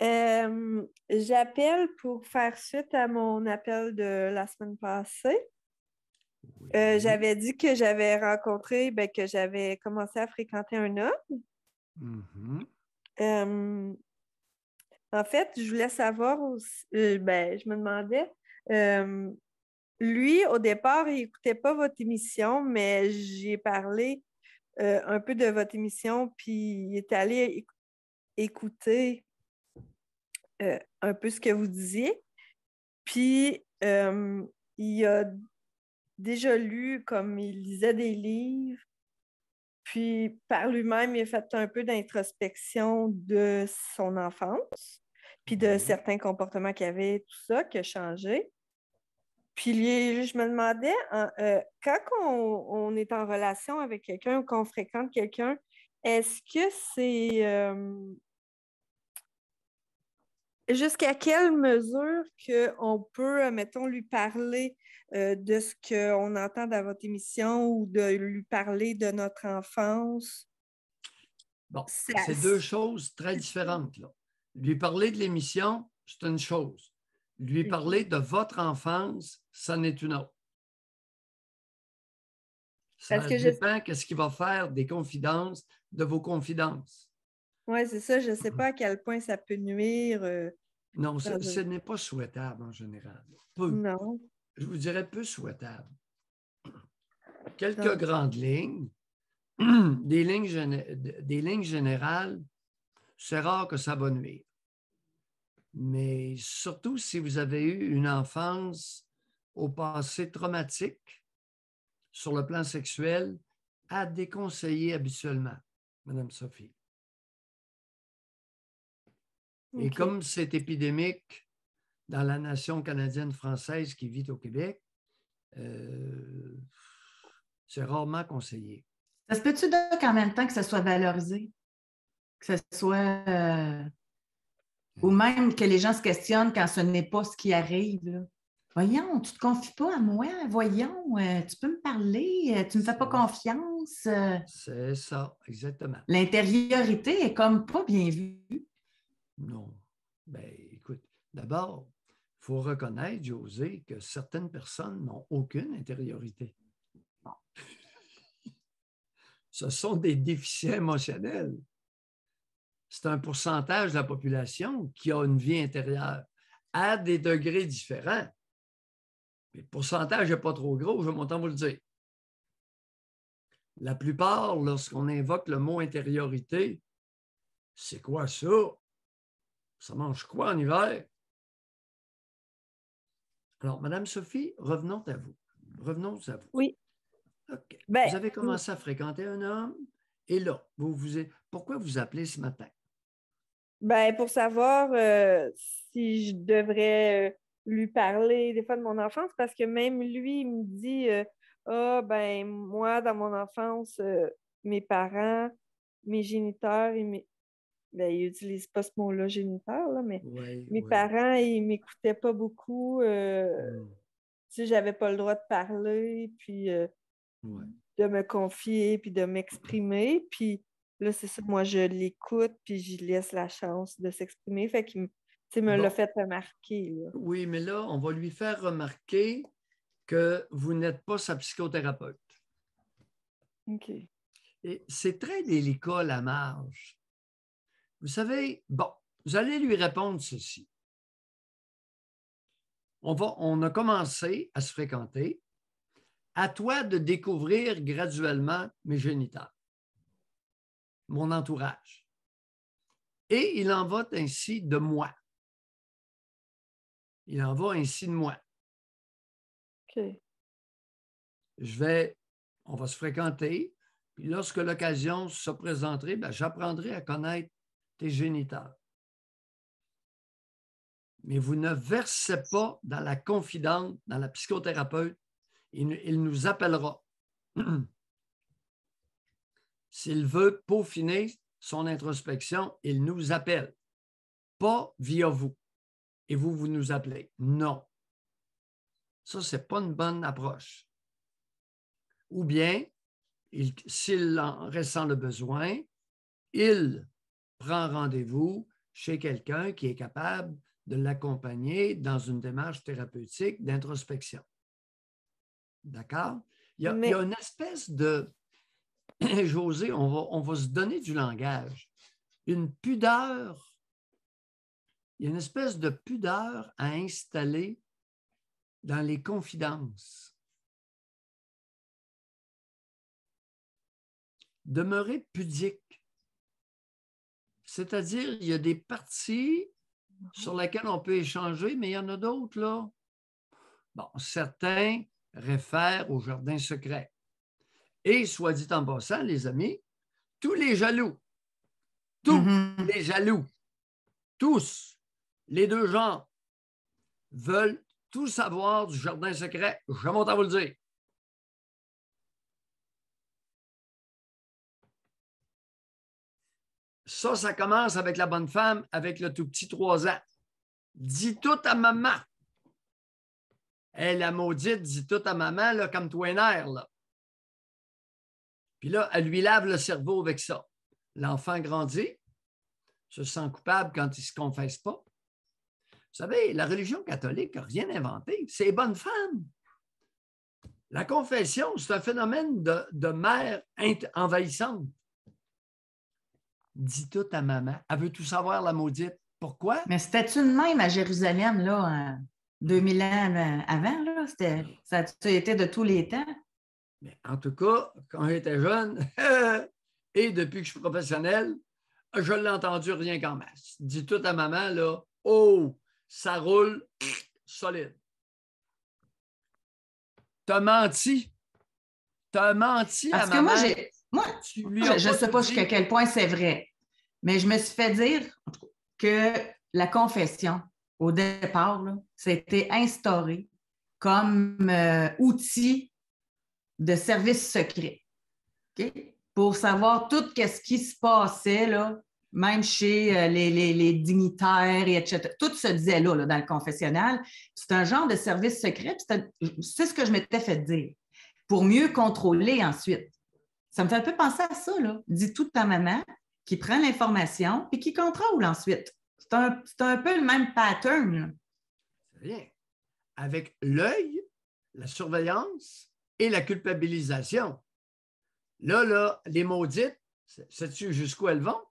Euh, j'appelle pour faire suite à mon appel de la semaine passée. Euh, j'avais dit que j'avais rencontré, ben, que j'avais commencé à fréquenter un homme. Mm-hmm. Euh, en fait, je voulais savoir ben, je me demandais, lui, au départ, il n'écoutait pas votre émission, mais j'ai parlé un peu de votre émission, puis il est allé écouter euh, un peu ce que vous disiez. Puis, euh, il a déjà lu, comme il lisait des livres, puis par lui-même, il a fait un peu d'introspection de son enfance, puis de mhm. certains comportements qu'il avait, tout ça, qui a changé. Puis je me demandais, euh, quand on, est en relation avec quelqu'un ou qu'on fréquente quelqu'un, est-ce que c'est jusqu'à quelle mesure qu'on on peut, euh, mettons, lui parler euh, de ce qu'on entend dans votre émission ou de lui parler de notre enfance? Bon, c'est deux choses très différentes. Lui parler de l'émission, c'est une chose. Lui parler de votre enfance, ça n'est une autre. Ça que dépend qu'est-ce qu'il va faire des confidences, de vos confidences. Oui, c'est ça. Je ne sais hein. pas à quel point ça peut nuire. Euh, non, ce, n'est pas souhaitable en général. Non. Je vous dirais peu souhaitable. Quelques grandes lignes, des lignes, des lignes générales, c'est rare que ça va nuire. Mais surtout si vous avez eu une enfance au passé traumatique sur le plan sexuel, à déconseiller habituellement, Madame Sophie. Et comme c'est épidémique dans la nation canadienne-française qui vit au Québec, euh, c'est rarement conseillé. Ça se peut-tu, dois, en même temps que ça soit valorisé? Que ce soit. Euh, ou même que les gens se questionnent quand ce n'est pas ce qui arrive. Voyons, tu ne te confies pas à moi. Voyons, euh, tu peux me parler. tu ne me fais pas confiance. C'est ça, exactement. L'intériorité est comme pas bien vue. Non. Ben, écoute, d'abord, il faut reconnaître, José, que certaines personnes n'ont aucune intériorité. Ce sont des déficits émotionnels. C'est un pourcentage de la population qui a une vie intérieure à des degrés différents. le pourcentage n'est pas trop gros, je m'entends vous le dire. La plupart, lorsqu'on invoque le mot intériorité, c'est quoi ça? Ça mange quoi en hiver? Alors, Madame Sophie, revenons à vous. Revenons à vous. Oui. OK. Ben, vous avez commencé à fréquenter un homme et là, vous vous pourquoi vous appelez ce matin? Ben, pour savoir euh, si je devrais euh, lui parler des fois de mon enfance, parce que même lui, il me dit euh, Ah, ben, moi, dans mon enfance, mes parents, mes géniteurs, mes ben, n'utilise pas ce mot-là géniteur, là, mais mes parents, ils ne m'écoutaient pas beaucoup. Je euh, n'avais mmh. j'avais pas le droit de parler, puis euh, de me confier, puis de m'exprimer. Puis là, c'est ça, moi, je l'écoute, puis lui laisse la chance de s'exprimer. Fait me l'a fait remarquer. Oui, mais là, on va lui faire remarquer que vous n'êtes pas sa psychothérapeute. OK. C'est très délicat, la marge. Vous savez, bon, vous allez lui répondre ceci. On, va, on a commencé à se fréquenter. À toi de découvrir graduellement mes génitales, mon entourage. Et il en va ainsi de moi. Il en va ainsi de moi. OK. Je vais, on va se fréquenter, puis lorsque l'occasion se présenterait, ben, j'apprendrai à connaître tes géniteurs. Mais vous ne versez pas dans la confidente, dans la psychothérapeute, il, nous appellera. S'il veut peaufiner son introspection, il nous appelle, pas via vous. Et vous, vous nous appelez. Non. Ça, ce n'est pas une bonne approche. Ou bien, s'il en ressent le besoin, il prend rendez-vous chez quelqu'un qui est capable de l'accompagner dans une démarche thérapeutique d'introspection. D'accord? Il, y a, une espèce de... José, on va, on va se donner du langage. Une pudeur. Il y a une espèce de pudeur à installer dans les confidences. Demeurer pudique c'est-à-dire, il y a des parties sur lesquelles on peut échanger, mais il y en a d'autres, là. Bon, certains réfèrent au jardin secret. Et, soit dit en passant, les amis, tous les jaloux, tous mm-hmm. les jaloux, tous, les deux gens veulent tout savoir du jardin secret. Je monte vous le dire. Ça, ça commence avec la bonne femme, avec le tout petit trois ans. Dis tout à maman. Elle, la maudite, dit tout à maman, comme toi un là. Puis là, elle lui lave le cerveau avec ça. L'enfant grandit, se sent coupable quand il ne se confesse pas. Vous savez, la religion catholique n'a rien inventé. C'est bonne femme. La confession, c'est un phénomène de mère envahissante dis tout à maman. Elle veut tout savoir, la maudite. Pourquoi? Mais c'était-tu de même à Jérusalem, là, 2000 ans avant, là? C'était, ça a été de tous les temps? Mais en tout cas, quand j'étais jeune, et depuis que je suis professionnel, je l'ai entendu rien qu'en masse. Dis tout à maman, là, oh, ça roule solide. T'as menti. T'as menti Parce que moi, je ne sais pas jusqu'à quel point c'est vrai. Mais je me suis fait dire que la confession, au départ, c'était instauré comme euh, outil de service secret. Pour savoir tout ce qui se passait, là, même chez euh, les, dignitaires, et etc. Tout se disait là, dans le confessionnal. C'est un genre de service secret. C'est ce que je m'étais fait dire pour mieux contrôler ensuite. Ça me fait un peu penser à ça. Là. Dis tout à maman, qui prend l'information et qui contrôle ensuite. C'est un, peu le même pattern. C'est Bien. Avec l'œil, la surveillance et la culpabilisation. Là, là, les maudites, sais-tu jusqu'où elles vont?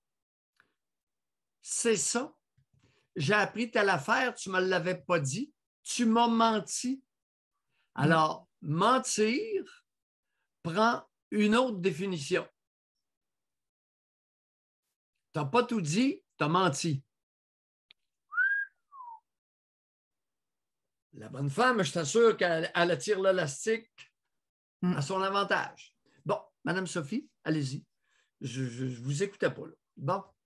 C'est ça. J'ai appris telle affaire, tu ne me l'avais pas dit, tu m'as menti. Mm. Alors, mentir prend une autre définition t'as pas tout dit, t'as menti. La bonne femme, je t'assure qu'elle attire l'élastique hmm. à son avantage. Bon, Madame Sophie, allez-y. Je vous écoutais pas. Là. Bon.